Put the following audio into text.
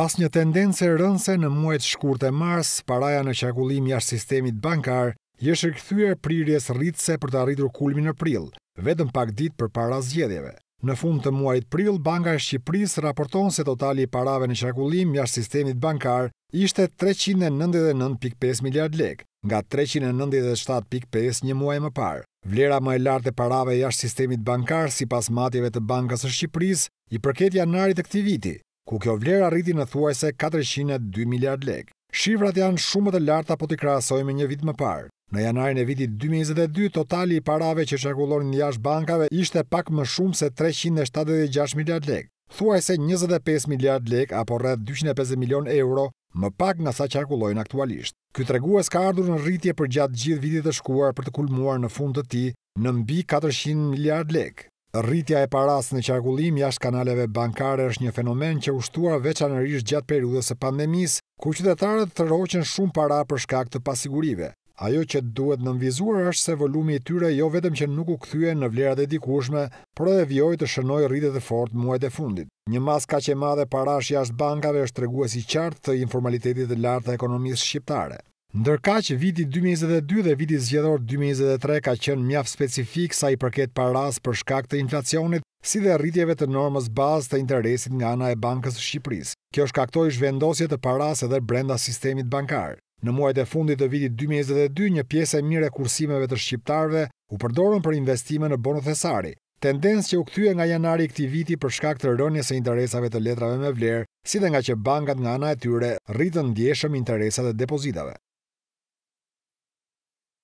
Pas një tendence rënse në muajt shkurt e mars, paraja në qakullim jashtë sistemit bankar, jeshtë rëkthyër prirjes rritse për të arritur kulmi në pril, vetëm pak dit për para zgjedjeve. Në fund të muajt pril, Banka e Shqipëris raporton se totali i parave në qakullim jashtë sistemit bankar ishte 399.5 miliard lek, nga 397.5 një muaj më parë. Vlera më e lartë e parave jashtë sistemit bankar si pas matjeve të Bankës e Shqipëris i përket janarit e këti viti, ku kjo vlerë arriti në thuajse 402 miliard lek. Shifrat janë shumë të larta po t'i krasoj me një vit më parë. Në janarin e vitit 2022, totali i parave që shakullonin një jash bankave ishte pak më shumë se 376 miliard lek. Thuaj se 25 miliard lek apo rrët 250 milion euro më pak nga sa qarkullojnë aktualisht. Ky të regues ka ardhur në rritje për gjatë gjithë vitit të shkuar për të kulmuar në fund të ti në mbi 400 miliard lekë. Rritja e paras në qarkullim jashtë kanaleve bankare është një fenomen që ushtuar veçanërish gjatë periudës e pandemis, ku qytetarët të roqen shumë para për shkak të pasigurive. Ajo që duhet nënvizuar është se volumi i tyre jo vetëm që nuk u këthyen në vlerat e dikushme, për edhe vjoj të shënoj rritet e fort muajt e fundit. Një mas ka që madhe parash jashtë bankave është të reguasi qartë të informalitetit e lartë të ekonomisë shqiptare. Ndërka që viti 2022 dhe viti zgjedor 2023 ka qenë mjaf specifik sa i përket paras për shkak të inflacionit, si dhe rritjeve të normës bazë të interesit nga ana e Bankës Shqipëris. Kjo shkaktoj shvendosje të paras edhe brenda sistemit bankar. Në muajt e fundit të vitit 2022, një piesë e mire kursimeve të shqiptarve u përdorën për investime në Bono thesari, tendens që u këthyë nga janari këti viti për shkak të rënjës e interesave të letrave me vlerë, si dhe nga që bankat nga ana e tyre rritën ndjeshëm interesat e depozitave.